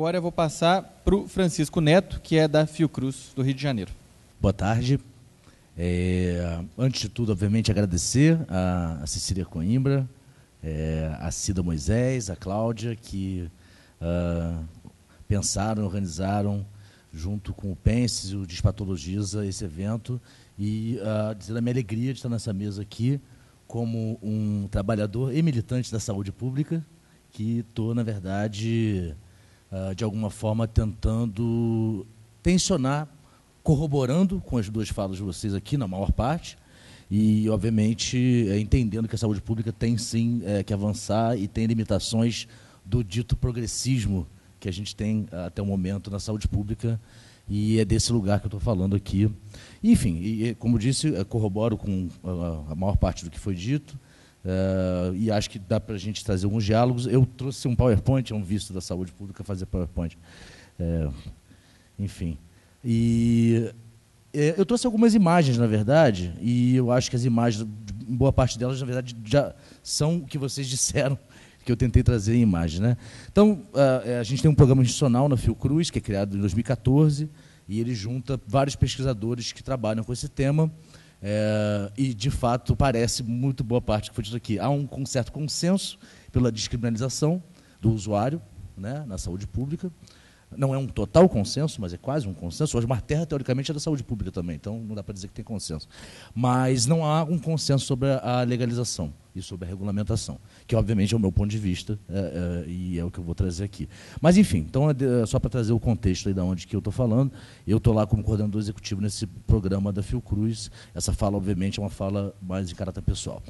agora eu vou passar para o Francisco Neto, que é da Fiocruz, do Rio de Janeiro. Boa tarde. É, antes de tudo, obviamente, agradecer a, a Cecília Coimbra, é, a Cida Moisés, a Cláudia, que uh, pensaram, organizaram, junto com o Pense, e o Despatologiza, esse evento. E uh, dizer a minha alegria de estar nessa mesa aqui como um trabalhador e militante da saúde pública, que estou, na verdade, ah, de alguma forma, tentando tensionar, corroborando com as duas falas de vocês aqui, na maior parte, e, obviamente, eh, entendendo que a saúde pública tem sim eh, que avançar e tem limitações do dito progressismo que a gente tem ah, até o momento na saúde pública. E é desse lugar que eu estou falando aqui. Enfim, e, como disse, eh, corroboro com ah, a maior parte do que foi dito. Uh, e acho que dá para a gente trazer alguns diálogos. Eu trouxe um PowerPoint, é um visto da saúde pública fazer PowerPoint. É, enfim. E é, eu trouxe algumas imagens, na verdade, e eu acho que as imagens, boa parte delas, na verdade, já são o que vocês disseram que eu tentei trazer em imagem. Né? Então, a, ah, é, a gente tem um programa institucional na Fiocruz, que é criado em 2014, e ele junta vários pesquisadores que trabalham com esse tema. É, e, de fato, parece muito boa parte que foi dito aqui. Há um, certo consenso pela descriminalização do usuário né, na saúde pública não é um total consenso, mas é quase um consenso. Hoje, Terra teoricamente, é da saúde pública também, então não dá para dizer que tem consenso. Mas não há um consenso sobre a legalização e sobre a regulamentação, que obviamente é o meu ponto de vista é, é, e é o que eu vou trazer aqui. Mas enfim, então é, é só para trazer o contexto aí da onde que eu estou falando, eu estou lá como coordenador executivo nesse programa da Fiocruz. Essa fala, obviamente, é uma fala mais de caráter pessoal.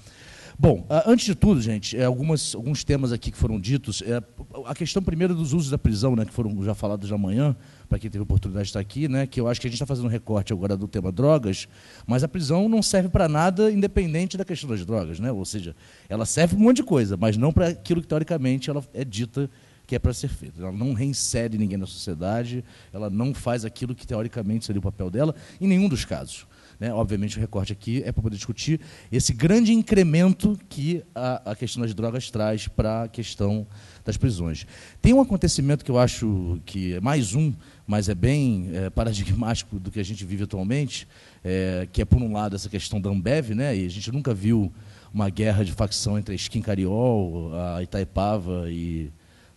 Bom, ah, antes de tudo, gente, é, algumas, alguns temas aqui que foram ditos. É, a questão primeiro é dos usos da prisão, né, que foram já falados da amanhã, para quem teve a oportunidade de estar aqui, né, que eu acho que a gente está fazendo um recorte agora do tema drogas, mas a prisão não serve para nada independente da questão das drogas, né? ou seja, ela serve para um monte de coisa, mas não para aquilo que teoricamente ela é dita que é para ser feita. Ela não reinsere ninguém na sociedade, ela não faz aquilo que teoricamente seria o papel dela, em nenhum dos casos. Né? Obviamente, o recorte aqui é para poder discutir esse grande incremento que a, a questão das drogas traz para a questão das prisões. Tem um acontecimento que eu acho que é mais um, mas é bem é, paradigmático do que a gente vive atualmente, é, que é, por um lado, essa questão da Ambev, né? e a gente nunca viu uma guerra de facção entre a Skin Cariol, a Itaipava e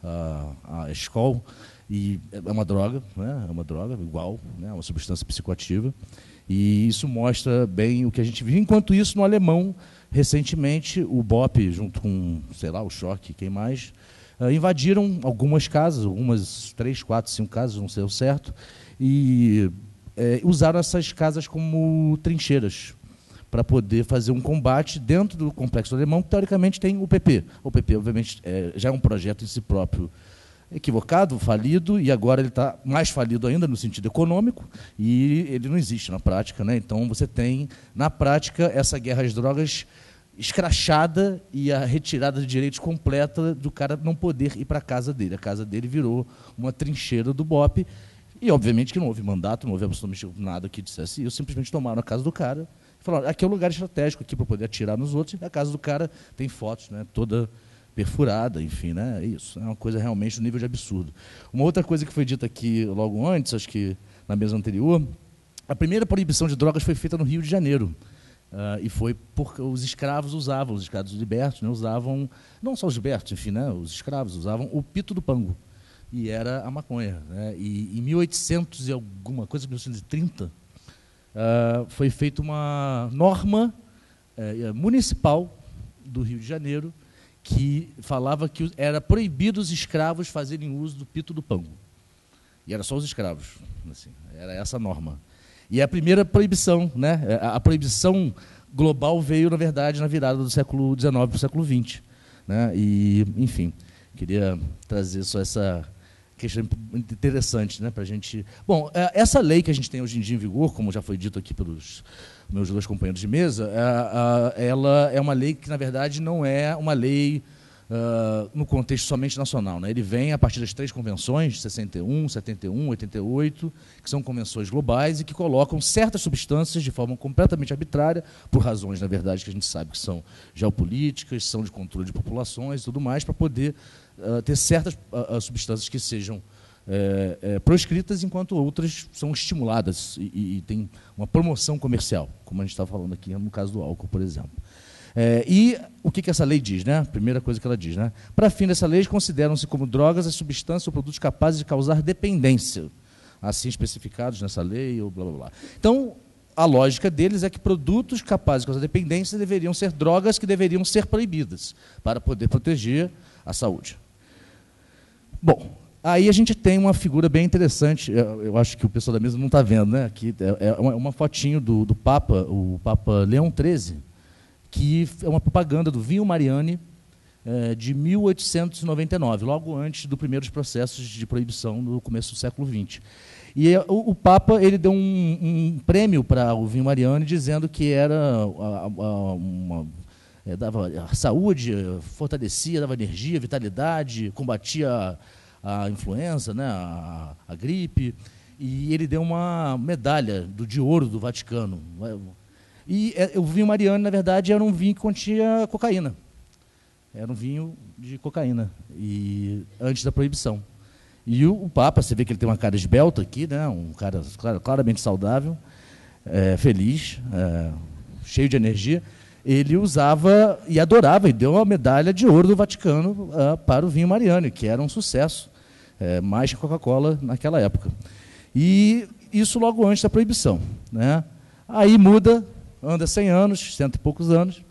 a, a Skol, e é, é uma droga, né? é uma droga igual, né? É uma substância psicoativa. E isso mostra bem o que a gente vive. Enquanto isso, no alemão, recentemente, o BOP, junto com, sei lá, o Choque, quem mais, ah, invadiram algumas casas, algumas três, quatro, cinco casas, não sei o certo, e é, usaram essas casas como trincheiras para poder fazer um combate dentro do complexo alemão, que teoricamente tem o PP. O PP, obviamente, é, já é um projeto em si próprio equivocado, falido, e agora ele está mais falido ainda no sentido econômico, e ele não existe na prática. Né? Então você tem, na prática, essa guerra às drogas escrachada e a retirada de direitos completa do cara não poder ir para a casa dele. A casa dele virou uma trincheira do BOP, e obviamente que não houve mandato, não houve absolutamente nada que dissesse isso, simplesmente tomaram a casa do cara, falaram, aqui é um lugar estratégico aqui para poder atirar nos outros, e a casa do cara tem fotos, né, toda perfurada, enfim, né? É isso. É uma coisa realmente um nível de absurdo. Uma outra coisa que foi dita aqui logo antes, acho que na mesa anterior, a primeira proibição de drogas foi feita no Rio de Janeiro. Uh, e foi porque os escravos usavam, os escravos libertos, né, usavam, não só os libertos, enfim, né, os escravos usavam o pito do pango. E era a maconha. Né? E em 1800 e alguma coisa, 1930, uh, ah, foi feita uma norma uh, municipal do Rio de Janeiro que falava que era proibido os escravos fazerem uso do pito do pango. E era só os escravos, assim, era essa a norma. E é a primeira proibição, né? É, a proibição global veio, na verdade, na virada do século XIX para o século XX. Né? E, enfim, queria trazer só essa questão interessante né, para a gente. Bom, é, essa lei que a gente tem hoje em dia em vigor, como já foi dito aqui pelos meus dois companheiros de mesa, é, é, ela é uma lei que, na verdade, não é uma lei ah, no contexto somente nacional. Né? Ele vem a partir das três convenções, 61, 71, 88, que são convenções globais e que colocam certas substâncias de forma completamente arbitrária, por razões, na verdade, que a gente sabe que são geopolíticas, são de controle de populações e tudo mais, para poder eh, ter certas eh, eh, substâncias que sejam é, é, proscritas, enquanto outras são estimuladas e, e, e, tem uma promoção comercial, como a gente está falando aqui no caso do álcool, por exemplo. É, e o que, que essa lei diz? Né? Primeira coisa que ela diz. Né? Para fim dessa lei, consideram-se como drogas as substâncias ou produtos capazes de causar dependência, assim especificados nessa lei, ou blá blá blá. Então, a lógica deles é que produtos capazes de causar dependência deveriam ser drogas que deveriam ser proibidas, para poder proteger a saúde. Bom, aí a gente tem uma figura bem interessante, eu acho que o pessoal da mesa não está vendo, né? Aqui é, é uma fotinho do, do Papa, o Papa Leão XIII, que é uma propaganda do vinho Mariani eh, de 1899, logo antes do primeiro dos processos de proibição no começo do século XX. E é, o, Papa ele deu um, um prêmio para o vinho Mariani, dizendo que era uma é, dava saúde, eh, fortalecia, dava energia, vitalidade, combatia a, a influenza, né, a, a, gripe. E ele deu uma medalha do, de ouro do Vaticano. E é, o vinho Mariano, na verdade, era um vinho que continha cocaína. Era um vinho de cocaína, e antes da proibição. E o, o Papa, você vê que ele tem uma cara esbelta aqui, né, um cara claramente saudável, é, feliz, cheio de energia ele usava e adorava, e deu a medalha de ouro do Vaticano uh, para o vinho Mariano, que era um sucesso, é, mais que Coca-Cola naquela época. E isso logo antes da proibição. Né? Aí muda, anda 100 anos, cento e poucos anos,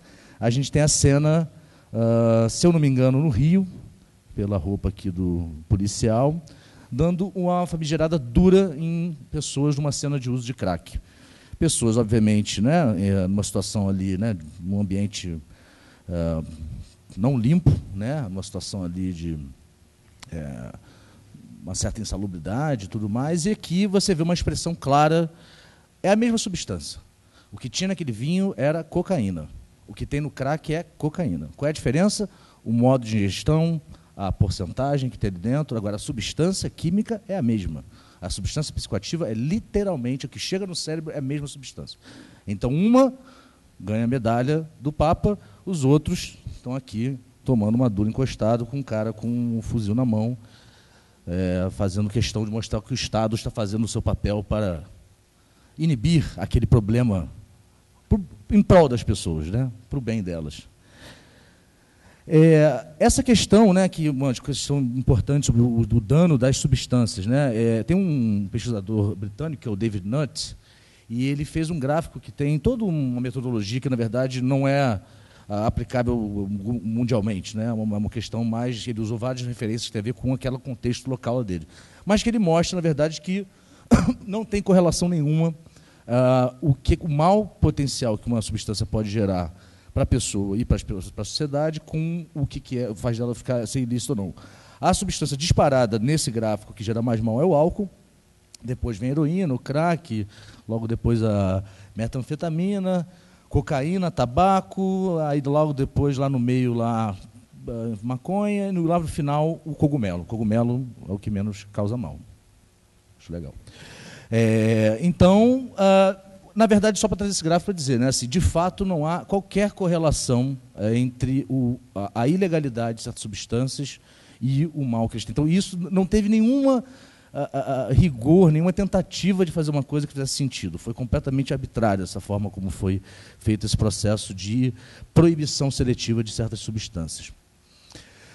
a gente tem a cena, uh, se eu não me engano, no Rio, pela roupa aqui do policial, dando uma famigerada dura em pessoas numa cena de uso de crack pessoas, obviamente, né, é, numa situação ali, né, num ambiente uh, não limpo, né, uma situação ali de é, uma certa insalubridade e tudo mais, e aqui você vê uma expressão clara, é a mesma substância. O que tinha naquele vinho era cocaína. O que tem no crack é cocaína. Qual é a diferença? O modo de ingestão, a porcentagem que tem ali dentro, agora a substância química é a mesma. A substância psicoativa é literalmente o que chega no cérebro é a mesma substância. Então, uma ganha a medalha do Papa, os outros estão aqui tomando uma dura encostado com um cara com um fuzil na mão, é, fazendo questão de mostrar que o Estado está fazendo o seu papel para inibir aquele problema em prol das pessoas, né? para o bem delas. É, essa questão, né, que uma questão importante sobre o, o dano das substâncias, né, é, tem um pesquisador britânico que é o David Nutt e ele fez um gráfico que tem toda uma metodologia que na verdade não é ah, aplicável mundialmente, né, é, é uma, questão mais ele usou várias referências que tem a ver com aquele contexto local dele, mas que ele mostra na verdade que não tem correlação nenhuma uh, o que o mal potencial que uma substância pode gerar para a pessoa e para a sociedade com o que, que é, faz dela ficar ser ilícita ou não. A substância disparada nesse gráfico que gera mais mal é o álcool, depois vem a heroína, o crack, logo depois a metanfetamina, cocaína, tabaco, aí logo depois lá no meio lá ah, maconha e no lado final o cogumelo. O cogumelo é o que menos causa mal. Acho legal. É, então, uh, na verdade, só para trazer esse gráfico para dizer, né, assim, de fato não há qualquer correlação é, entre o, a, a, ilegalidade de certas substâncias e o mal que eles têm. Então, isso não teve nenhuma a, a, rigor, nenhuma tentativa de fazer uma coisa que fizesse sentido. Foi completamente arbitrária essa forma como foi feito esse processo de proibição seletiva de certas substâncias.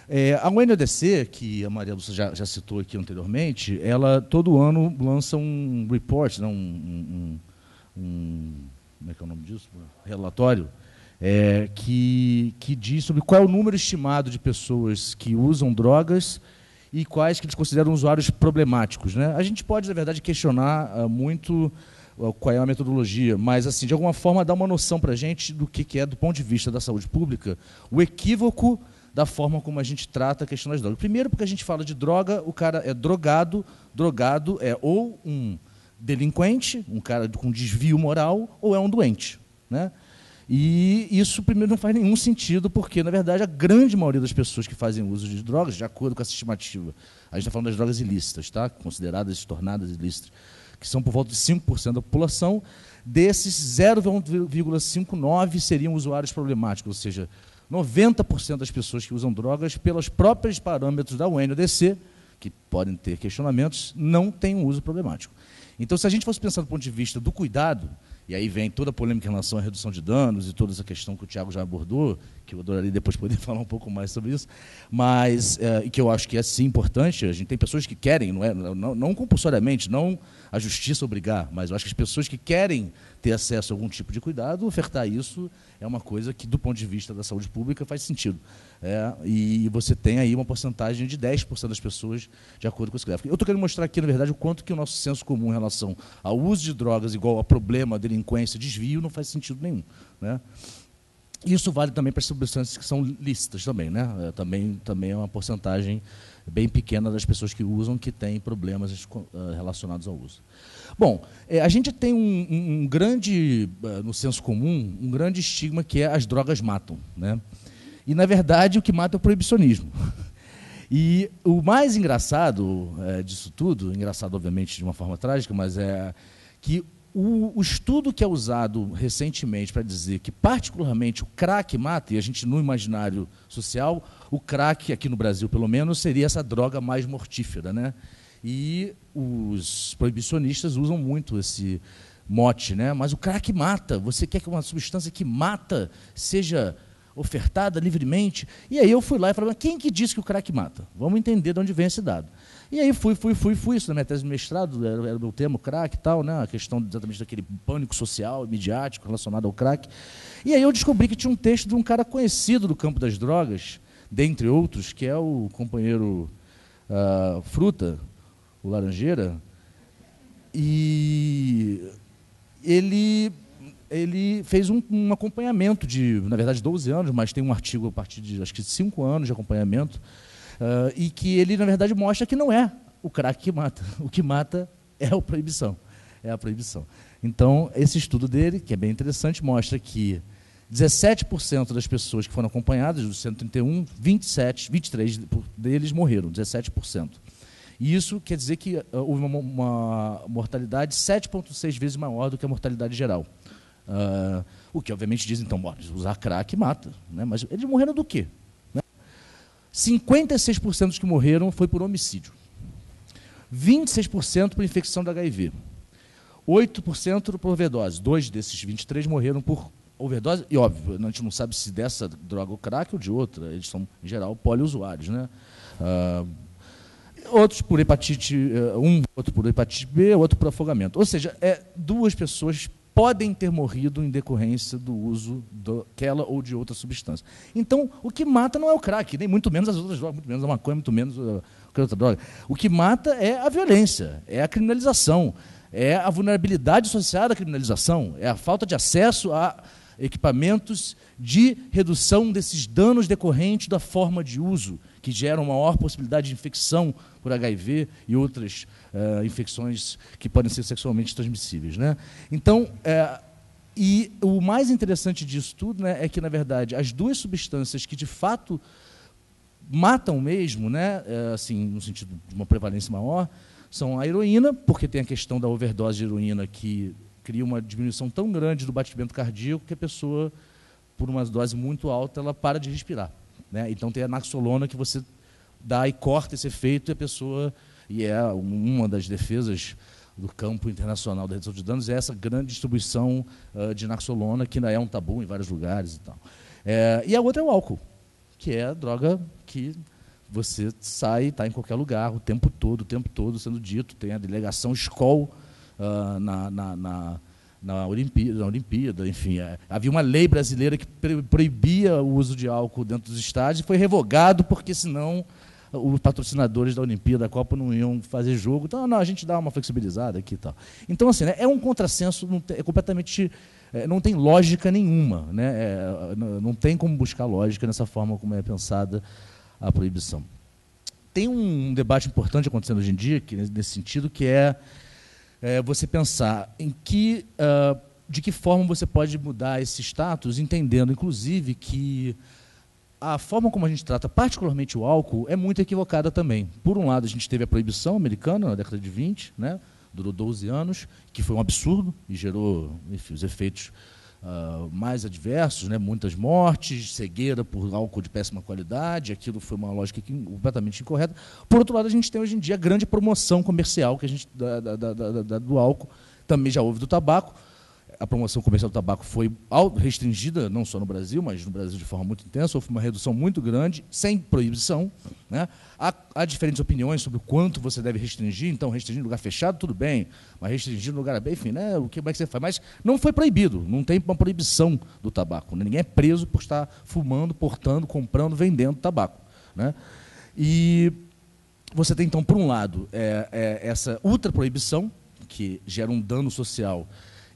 É, a UNODC, que a Maria Lúcia já, já, citou aqui anteriormente, ela todo ano lança um report, né, um, um um como é que é o nome disso? Relatório é, que, que diz sobre qual é o número estimado de pessoas que usam drogas e quais que eles consideram usuários problemáticos. Né? A gente pode, na verdade, questionar uh, muito uh, qual é a metodologia, mas, assim, de alguma forma, dá uma noção para a gente do que, que é, do ponto de vista da saúde pública, o equívoco da forma como a gente trata a questão das drogas. Primeiro, porque a gente fala de droga, o cara é drogado, drogado é ou um delinquente, um cara com desvio moral, ou é um doente. Né? E isso, primeiro, não faz nenhum sentido, porque, na verdade, a grande maioria das pessoas que fazem uso de drogas, de acordo com essa estimativa, a gente está falando das drogas ilícitas, tá? consideradas e tornadas ilícitas, que são por volta de 5% da população, desses 0,59 seriam usuários problemáticos, ou seja, 90% das pessoas que usam drogas, pelos próprios parâmetros da UNODC, que podem ter questionamentos, não têm um uso problemático. Então, se a gente fosse pensar do ponto de vista do cuidado, e aí vem toda a polêmica em relação à redução de danos e toda essa questão que o Tiago já abordou, que eu adoraria depois poder falar um pouco mais sobre isso, mas é, e que eu acho que é sim importante. A gente tem pessoas que querem, não, é, não, não compulsoriamente, não a justiça obrigar, mas eu acho que as pessoas que querem ter acesso a algum tipo de cuidado, ofertar isso é uma coisa que, do ponto de vista da saúde pública, faz sentido. É, e você tem aí uma porcentagem de 10% das pessoas de acordo com esse gráfico. Eu estou querendo mostrar aqui, na verdade, o quanto que o nosso senso comum em relação ao uso de drogas igual a problema dele delinquência, desvio, não faz sentido nenhum. Né? Isso vale também para as substâncias que são lícitas também, né? É, também, também é uma porcentagem bem pequena das pessoas que usam que tem problemas ah, relacionados ao uso. Bom, é, a gente tem um, um, grande, ah, no senso comum, um grande estigma que é as drogas matam, né? E na verdade o que mata é o proibicionismo. E o mais engraçado é, disso tudo, engraçado obviamente de uma forma trágica, mas é que o, o, estudo que é usado recentemente para dizer que, particularmente, o crack mata, e a gente no imaginário social, o crack, aqui no Brasil pelo menos, seria essa droga mais mortífera. Né? E os proibicionistas usam muito esse mote, né? mas o crack mata. Você quer que uma substância que mata seja ofertada livremente? E aí eu fui lá e falei, mas quem que diz que o crack mata? Vamos entender de onde vem esse dado. E aí fui, fui, fui, fui, isso na minha tese de mestrado, era, era o meu tema, crack e tal, né? a questão exatamente daquele pânico social midiático relacionado ao crack. E aí eu descobri que tinha um texto de um cara conhecido do campo das drogas, dentre outros, que é o companheiro uh, Fruta, o Laranjeira, e ele ele fez um, um, acompanhamento de, na verdade, 12 anos, mas tem um artigo a partir de, acho que, 5 anos de acompanhamento Uh, e que ele, na verdade, mostra que não é o crack que mata. O que mata é a proibição. É a proibição. Então, esse estudo dele, que é bem interessante, mostra que 17% das pessoas que foram acompanhadas, dos 131, 27, 23 deles morreram, 17%. E isso quer dizer que ah, houve uma, uma mortalidade 7,6 vezes maior do que a mortalidade geral. Uh, o que, obviamente, diz, então, bom, usar crack mata. Né? Mas eles morreram do quê? 56% dos que morreram foi por homicídio. 26% por infecção da HIV. 8% por overdose. Dois desses 23 morreram por overdose. E óbvio, a gente não sabe se dessa droga é o crack ou de outra. Eles são, em geral, poliusuários. Né? Uh, outros por hepatite uh, eh, 1, outro por hepatite B, outro por afogamento. Ou seja, é, duas pessoas podem ter morrido em decorrência do uso daquela ou de outra substância. Então, o que mata não é o crack, nem muito menos as outras drogas, muito menos a maconha, muito menos uh, a outra droga. O que mata é a violência, é a criminalização, é a vulnerabilidade associada à criminalização, é a falta de acesso a equipamentos de redução desses danos decorrentes da forma de uso que geram maior possibilidade de infecção por HIV e outras uh, infecções que podem ser sexualmente transmissíveis. Né? Então, é, e o mais interessante disso tudo né, é que, na verdade, as duas substâncias que de fato matam mesmo, né, eh, assim, no sentido de uma prevalência maior, são a heroína, porque tem a questão da overdose de heroína que cria uma diminuição tão grande do batimento cardíaco que a pessoa, por uma dose muito alta, ela para de respirar. Né? Então tem a naxolona que você dá e corta esse efeito e a pessoa. E é uma das defesas do campo internacional da redução de danos é essa grande distribuição uh, de naxolona, que ainda é um tabu em vários lugares e tal. É, e a outra é o álcool, que é a droga que você sai, está em qualquer lugar, o tempo todo, o tempo todo sendo dito, tem a delegação escol uh, ah, na, na, na, na Olimpíada, na Olimpíada enfim. É, havia uma lei brasileira que proibia o uso de álcool dentro dos estádios e foi revogado porque senão os patrocinadores da Olimpíada, da Copa não iam fazer jogo. Então, não, a gente dá uma flexibilizada aqui e tal. Então, assim, né, é um contrassenso, é completamente. É, não tem lógica nenhuma, né? É, não tem como buscar lógica nessa forma como é pensada a proibição. Tem um debate importante acontecendo hoje em dia, que, nesse sentido, que é é, você pensar em que, uh, de que forma você pode mudar esse status, entendendo, inclusive, que a forma como a gente trata, particularmente o álcool, é muito equivocada também. Por um lado, a gente teve a proibição americana na década de 20, né? durou 12 anos, que foi um absurdo e gerou enfim, os efeitos ah, mais adversos, né? muitas mortes, cegueira por álcool de péssima qualidade, aquilo foi uma lógica completamente incorreta. Por outro lado, a gente tem hoje em dia a grande promoção comercial que a gente da, da, da, do álcool, também já houve do tabaco, a promoção comercial do tabaco foi restringida, não só no Brasil, mas no Brasil de forma muito intensa, houve uma redução muito grande, sem proibição. Né? Há, há, diferentes opiniões sobre o quanto você deve restringir, então restringir em lugar fechado, tudo bem, mas restringir em lugar enfim, né? o que mais é que você faz? Mas não foi proibido, não tem uma proibição do tabaco. Né? Ninguém é preso por estar fumando, portando, comprando, vendendo tabaco. Né? E você tem, então, por um lado, é, é, essa ultra proibição, que gera um dano social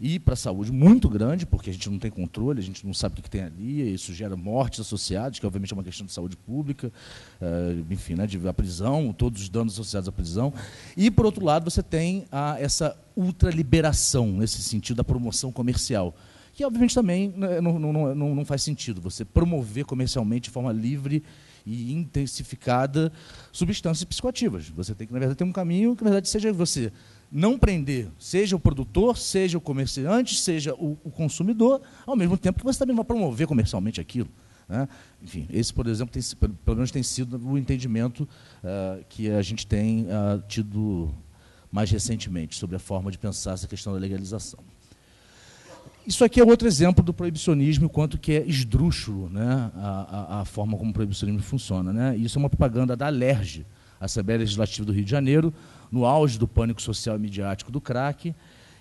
e para a saúde muito grande, porque a gente não tem controle, a gente não sabe o que, tem ali, isso gera mortes associadas, que obviamente é uma questão de saúde pública, eh, enfim, né, de, a prisão, todos os danos associados à prisão. E, por outro lado, você tem a, essa ultraliberação, nesse sentido, da promoção comercial que obviamente também né, não, não, não, não, faz sentido você promover comercialmente de forma livre e intensificada substâncias psicoativas. Você tem que, na verdade, ter um caminho que, na verdade, seja você não prender, seja o produtor, seja o comerciante, seja o, o consumidor, ao mesmo tempo que você também vai promover comercialmente aquilo. Né? Enfim, esse, por exemplo, tem, pelo menos tem sido o entendimento uh, que a gente tem uh, tido mais recentemente sobre a forma de pensar essa questão da legalização. Isso aqui é outro exemplo do proibicionismo, quanto que é esdrúxulo né, a, a, a forma como o proibicionismo funciona. Né? Isso é uma propaganda da Alerj, Assembleia Legislativa do Rio de Janeiro, no auge do pânico social e midiático do crack.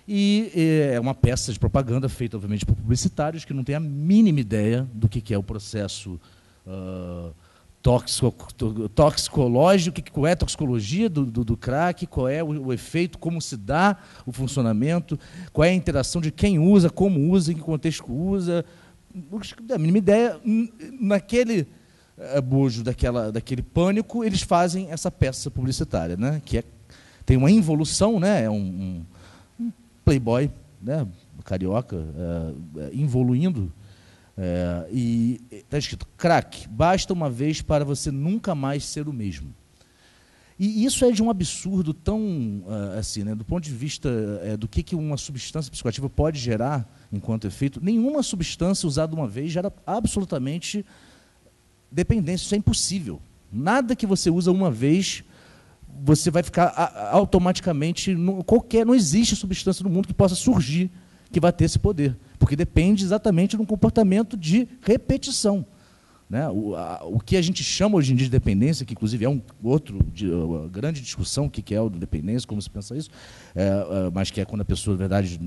E eh, é uma peça de propaganda feita, obviamente, por publicitários que não têm a mínima ideia do que é o processo uh, tóxico, toxicológico, qual é a toxicologia do, do, do crack, qual é o, o, efeito, como se dá o funcionamento, qual é a interação de quem usa, como usa, em que contexto usa. Não tem a mínima ideia. Hum, naquele eh, bojo daquela, daquele pânico, eles fazem essa peça publicitária, né? que é, tem uma involução, né? é um, um playboy né? carioca é, involuindo. É, e está escrito, craque, basta uma vez para você nunca mais ser o mesmo. E isso é de um absurdo tão assim, né? do ponto de vista do que, que uma substância psicoativa pode gerar enquanto efeito. Nenhuma substância usada uma vez gera absolutamente dependência, isso é impossível. Nada que você usa uma vez, você vai ficar automaticamente. qualquer, não existe substância no mundo que possa surgir que vá ter esse poder. Porque depende exatamente de um comportamento de repetição. Né? O, a, o que a gente chama hoje em dia de dependência, que inclusive é um outro de, grande discussão, o que, que é o dependência, como se pensa isso, é, é mas que é quando a pessoa, na verdade,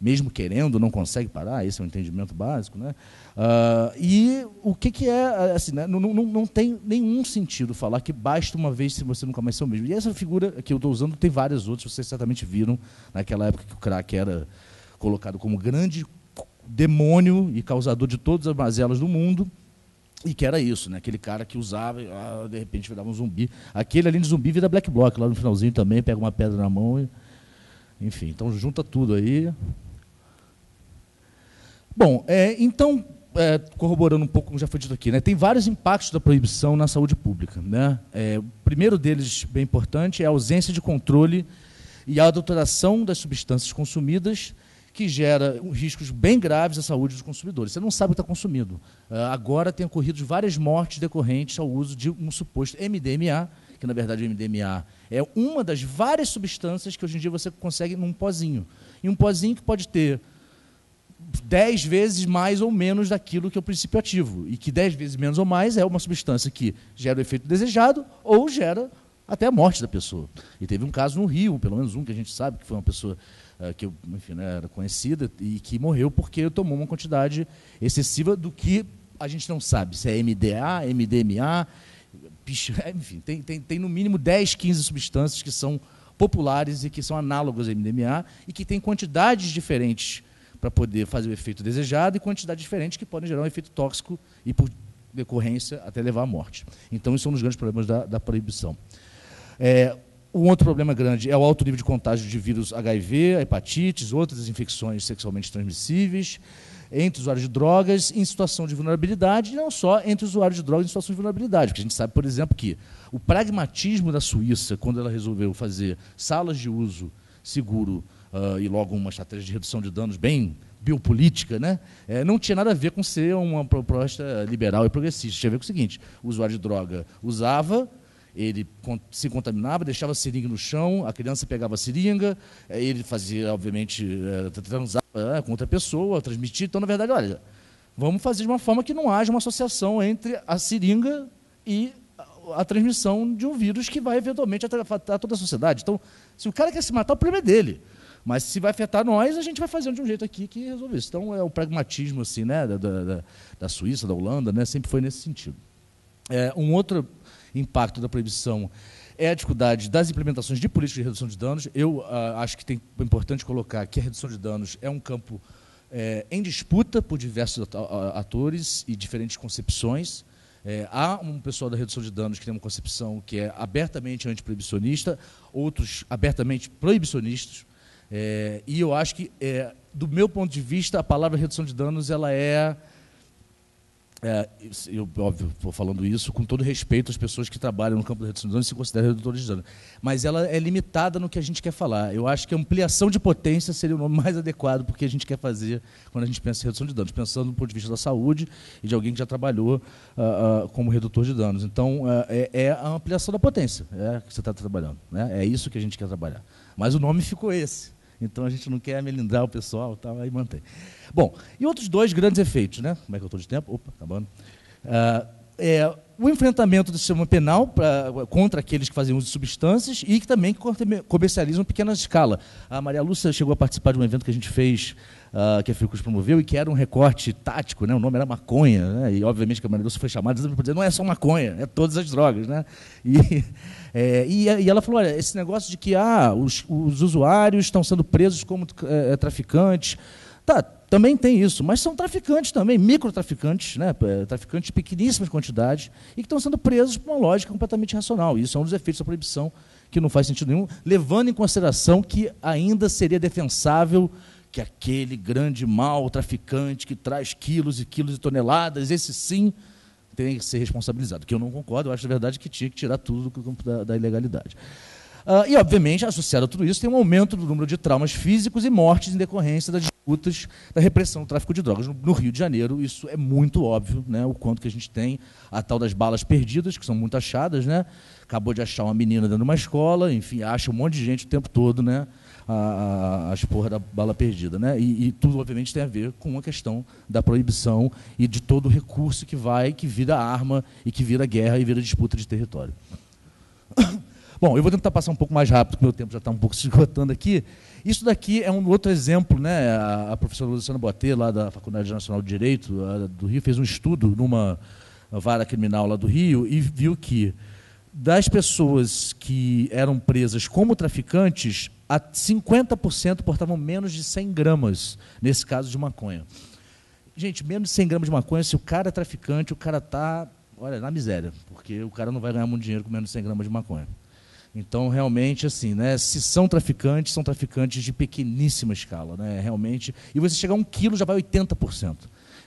mesmo querendo, não consegue parar, esse é o um entendimento básico. Né? Uh, e o que, que é, assim, né? não, não, não tem nenhum sentido falar que basta uma vez se você nunca mais ser o mesmo. E essa figura que eu estou usando tem várias outras, vocês certamente viram naquela época que o crack era colocado como grande demônio e causador de todas as mazelas do mundo. E que era isso, né? Aquele cara que usava, ah, de repente virava um zumbi. Aquele, além de zumbi, vira black block lá no finalzinho também, pega uma pedra na mão e. Enfim, então junta tudo aí. Bom, é, então, é, corroborando um pouco como já foi dito aqui, né, tem vários impactos da proibição na saúde pública. Né? É, o primeiro deles, bem importante, é a ausência de controle e a adulteração das substâncias consumidas, que gera riscos bem graves à saúde dos consumidores. Você não sabe o que está consumindo. É, agora tem ocorrido várias mortes decorrentes ao uso de um suposto MDMA, que na verdade o MDMA é uma das várias substâncias que hoje em dia você consegue num pozinho. E um pozinho que pode ter dez vezes mais ou menos daquilo que é o princípio ativo. E que dez vezes menos ou mais é uma substância que gera o efeito desejado ou gera até a morte da pessoa. E teve um caso no Rio, pelo menos um que a gente sabe, que foi uma pessoa uh, que enfim, né, era conhecida e que morreu porque tomou uma quantidade excessiva do que a gente não sabe se é MDA, MDMA, bicho, enfim, tem, tem, tem no mínimo 10, 15 substâncias que são populares e que são análogos a MDMA e que têm quantidades diferentes para poder fazer o efeito desejado e quantidade diferente que podem gerar um efeito tóxico e, por decorrência, até levar à morte. Então, isso é um dos grandes problemas da, da proibição. É, um outro problema grande é o alto nível de contágio de vírus HIV, hepatites, outras infecções sexualmente transmissíveis, entre usuários de drogas em situação de vulnerabilidade, e não só entre usuários de drogas em situação de vulnerabilidade, porque a gente sabe, por exemplo, que o pragmatismo da Suíça, quando ela resolveu fazer salas de uso seguro uh, e logo uma estratégia de redução de danos bem biopolítica, né? É, não tinha nada a ver com ser uma proposta liberal e progressista. Tinha a ver com o seguinte: o usuário de droga usava, ele se contaminava, deixava a seringa no chão, a criança pegava a seringa, é, ele fazia, obviamente, é, transava é, com outra pessoa, transmitia. Então, na verdade, olha, vamos fazer de uma forma que não haja uma associação entre a seringa e a transmissão de um vírus que vai eventualmente afetar toda a sociedade. Então, se o cara quer se matar, o problema é dele. Mas se vai afetar nós, a gente vai fazer de um jeito aqui que resolve isso. Então é o pragmatismo assim, né, da, da, da Suíça, da Holanda, né, sempre foi nesse sentido. É, um outro impacto da proibição é a dificuldade das implementações de políticas de redução de danos. Eu uh, acho que tem, é importante colocar que a redução de danos é um campo é, em disputa por diversos atores e diferentes concepções. É, há um pessoal da redução de danos que tem uma concepção que é abertamente antiproibicionista, outros abertamente proibicionistas. É, e eu acho que, é, do meu ponto de vista, a palavra redução de danos ela é, é eu óbvio estou falando isso com todo respeito às pessoas que trabalham no campo da redução de danos e se consideram redutores de danos, mas ela é limitada no que a gente quer falar. Eu acho que ampliação de potência seria o nome mais adequado porque a gente quer fazer quando a gente pensa em redução de danos, pensando do ponto de vista da saúde e de alguém que já trabalhou ah, ah, como redutor de danos. Então é, é, é, a ampliação da potência é que você está trabalhando, né? É isso que a gente quer trabalhar. Mas o nome ficou esse. Então a gente não quer melindrar o pessoal, tal, tá? aí mantém. Bom, e outros dois grandes efeitos, né? Como é que eu estou de tempo? Opa, acabando. Uh, é, o enfrentamento do sistema penal pra, contra aqueles que fazem uso de substâncias e que também comercializam em pequena escala. A Maria Lúcia chegou a participar de um evento que a gente fez, uh, que a Fiocruz promoveu, e que era um recorte tático, né? o nome era maconha, né? e obviamente que a Maria Lúcia foi chamada para dizer, não é só maconha, é todas as drogas. Né? E, é, e, ela falou, olha, esse negócio de que ah, os, os usuários estão sendo presos como é, traficantes, tá, também tem isso, mas são traficantes também, microtraficantes, né? traficantes de pequeníssimas quantidades, e que estão sendo presos por uma lógica completamente irracional. Isso é um dos efeitos da proibição, que não faz sentido nenhum, levando em consideração que ainda seria defensável que aquele grande mal traficante que traz quilos e quilos e toneladas, esse sim, tem que ser responsabilizado. Que eu não concordo, eu acho, na verdade, que tinha que tirar tudo do da, da ilegalidade. Uh, e, obviamente, associado a tudo isso, tem um aumento do número de traumas físicos e mortes em decorrência das disputas da repressão do tráfico de drogas. No, no Rio de Janeiro, isso é muito óbvio, né? o quanto que a gente tem a tal das balas perdidas, que são muito achadas, né? acabou de achar uma menina dentro de uma escola, enfim, acha um monte de gente o tempo todo, né? A, a, as porra da bala perdida, né? E, e, tudo obviamente tem a ver com a questão da proibição e de todo o recurso que vai, que vira arma e que vira guerra e vira disputa de território. Bom, eu vou tentar passar um pouco mais rápido, porque meu tempo já está um pouco se esgotando aqui. Isso daqui é um outro exemplo, né? A, professora Luciana Boatê, lá da Faculdade Nacional de Direito do Rio, fez um estudo numa vara criminal lá do Rio e viu que das pessoas que eram presas como traficantes, a 50% portavam menos de 100 gramas, nesse caso de maconha. Gente, menos de 100 gramas de maconha, se o cara é traficante, o cara está, olha, na miséria, porque o cara não vai ganhar muito dinheiro com menos de 100 gramas de maconha. Então, realmente, assim, né? Se são traficantes, são traficantes de pequeníssima escala, né? Realmente. E você chegar a um quilo já vai 80%.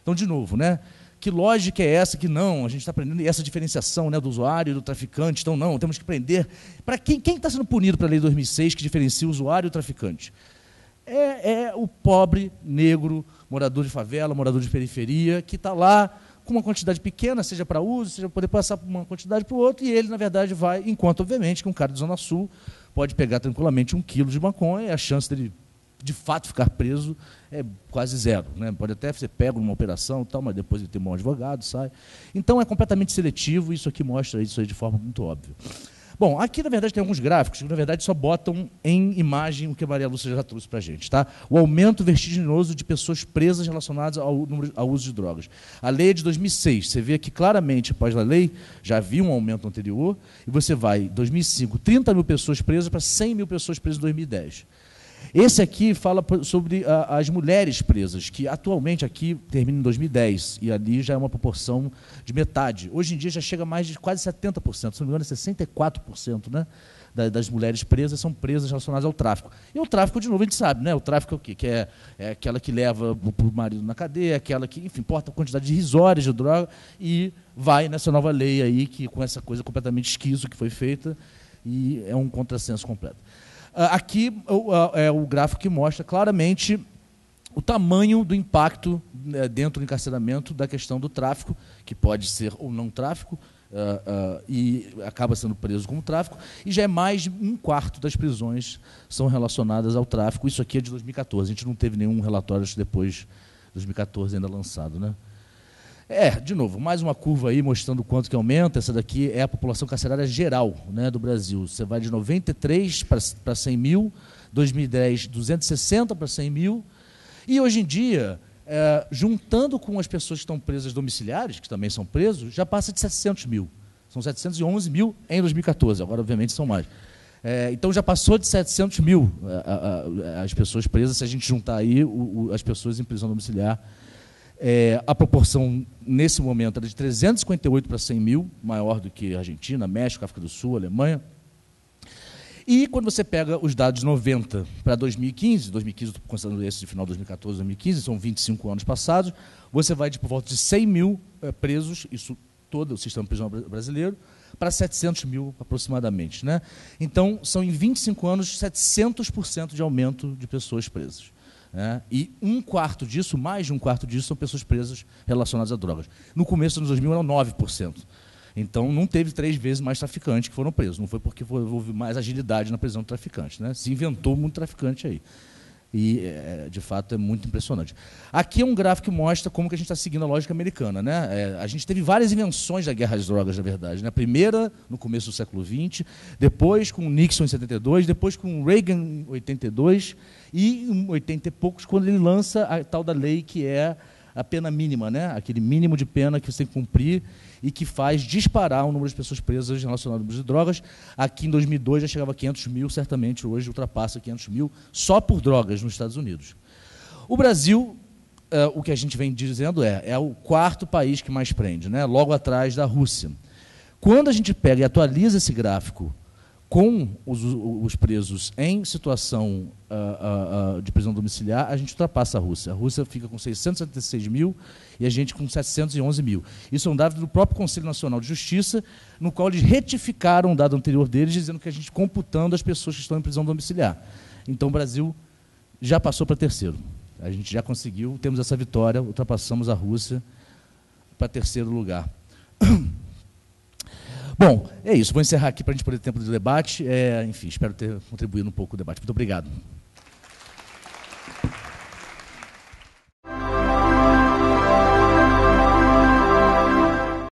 Então, de novo, né? Que lógica é essa que não? A gente está aprendendo e essa diferenciação né, do usuário e do traficante. Então, não, temos que prender. Para quem está sendo punido pela lei de 2006 que diferencia o usuário e o traficante? É, é o pobre negro, morador de favela, morador de periferia, que está lá com uma quantidade pequena, seja para uso, seja para poder passar para uma quantidade para o outro, e ele, na verdade, vai, enquanto, obviamente, que um cara de Zona Sul pode pegar tranquilamente um quilo de maconha, e a chance dele, de fato, ficar preso é quase zero. Né? Pode até ser pego numa operação, tal, mas depois ele tem um bom advogado, sai. Então, é completamente seletivo, e isso aqui mostra isso aí de forma muito óbvia. Bom, aqui na verdade tem alguns gráficos que na verdade só botam em imagem o que a Maria Lúcia já trouxe para a gente. Tá? O aumento vertiginoso de pessoas presas relacionadas ao, ao uso de drogas. A lei é de 2006, você vê que claramente após a lei já havia um aumento anterior, e você vai, 2005, 30 mil pessoas presas para 100 mil pessoas presas em 2010. Esse aqui fala sobre as mulheres presas, que atualmente aqui termina em 2010, e ali já é uma proporção de metade. Hoje em dia já chega a mais de quase 70%, se não me engano é 64% né, das mulheres presas são presas relacionadas ao tráfico. E o tráfico, de novo, a gente sabe, né? o tráfico é o quê? Que é, é aquela que leva o marido na cadeia, aquela que, enfim, importa a quantidade de irrisórias de droga e vai nessa nova lei aí, que com essa coisa completamente esquiso que foi feita, e é um contrassenso completo. Ah, aqui é o gráfico que mostra claramente o tamanho do impacto né, dentro do encarceramento da questão do tráfico, que pode ser ou não tráfico, Uh, uh, e acaba sendo preso como tráfico, e já é mais de um quarto das prisões são relacionadas ao tráfico. Isso aqui é de 2014, a gente não teve nenhum relatório depois de 2014 ainda lançado. Né? É, de novo, mais uma curva aí mostrando o quanto que aumenta. Essa daqui é a população carcerária geral né, do Brasil. Você vai de 93 para 100 mil, 2010, 260 para 100 mil. E hoje em dia, é, juntando com as pessoas que estão presas domiciliares, que também são presos, já passa de 700 mil. São 711 mil em 2014, agora obviamente são mais. É, então já passou de 700 mil a, é, a, a, as pessoas presas, se a gente juntar aí o, o, as pessoas em prisão domiciliar é, a proporção, nesse momento, era de 358 para 100 mil, maior do que Argentina, México, África do Sul, Alemanha. E quando você pega os dados de 90 para 2015, 2015 estou considerando esse de final de 2014, 2015, são 25 anos passados, você vai de por volta de 100 mil é, presos, isso todo o sistema prisional brasileiro, para 700 mil aproximadamente. Né? Então, são em 25 anos 700% de aumento de pessoas presas. Né? e um quarto disso, mais de um quarto disso, são pessoas presas relacionadas a drogas. No começo dos 2000 eram 9%. Então não teve três vezes mais traficantes que foram presos. Não foi porque houve mais agilidade na prisão do traficante. Né? Se inventou muito traficante aí. E, eh, de fato, é muito impressionante. Aqui é um gráfico que mostra como que a gente está seguindo a lógica americana. Né? É, a gente teve várias invenções da guerra às drogas, na verdade. Né? A primeira, no começo do século XX, depois com Nixon em 72, depois com Reagan em 82, e em 80 e poucos, quando ele lança a tal da lei que é a pena mínima, né? aquele mínimo de pena que você tem que cumprir e que faz disparar o número de pessoas presas relacionadas a drogas. Aqui em 2002 já chegava a 500 mil, certamente hoje ultrapassa 500 mil só por drogas nos Estados Unidos. O Brasil, é, o que a gente vem dizendo é, é o quarto país que mais prende, né? logo atrás da Rússia. Quando a gente pega e atualiza esse gráfico com os, os, presos em situação uh, uh, de prisão domiciliar, a gente ultrapassa a Rússia. A Rússia fica com 676 mil e a gente com 711 mil. Isso é um dado do próprio Conselho Nacional de Justiça, no qual eles retificaram um dado anterior deles, dizendo que a gente computando as pessoas que estão em prisão domiciliar. Então o Brasil já passou para terceiro. A gente já conseguiu, temos essa vitória, ultrapassamos a Rússia para terceiro lugar. Bom, é isso. Vou encerrar aqui para a gente poder ter tempo de debate. É, enfim, espero ter contribuído um pouco o debate. Muito obrigado.